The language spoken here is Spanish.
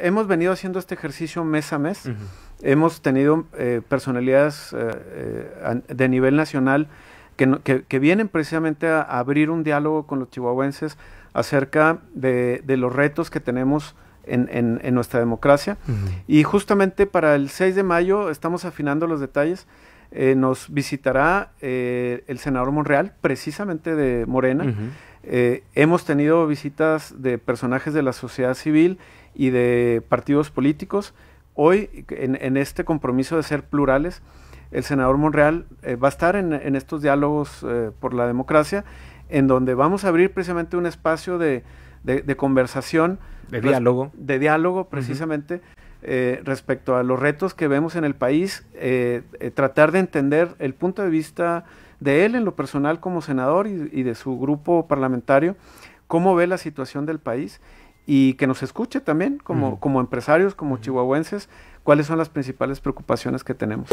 Hemos venido haciendo este ejercicio mes a mes. Hemos tenido eh, personalidades eh, eh, de nivel nacional que, vienen precisamente a abrir un diálogo con los chihuahuenses acerca de, los retos que tenemos en, nuestra democracia. Y justamente para el 6 de mayo estamos afinando los detalles eh, nos visitará eh, el senador Monreal, precisamente de Morena. Eh, hemos tenido visitas de personajes de la sociedad civil y de partidos políticos. Hoy, en, este compromiso de ser plurales, el senador Monreal va a estar en, estos diálogos por la democracia, en donde vamos a abrir precisamente un espacio de, conversación. De diálogo. De diálogo, precisamente. Eh, respecto a los retos que vemos en el país, eh, eh, tratar de entender el punto de vista de él en lo personal como senador y, de su grupo parlamentario, cómo ve la situación del país y que nos escuche también como, empresarios, como chihuahuenses, cuáles son las principales preocupaciones que tenemos.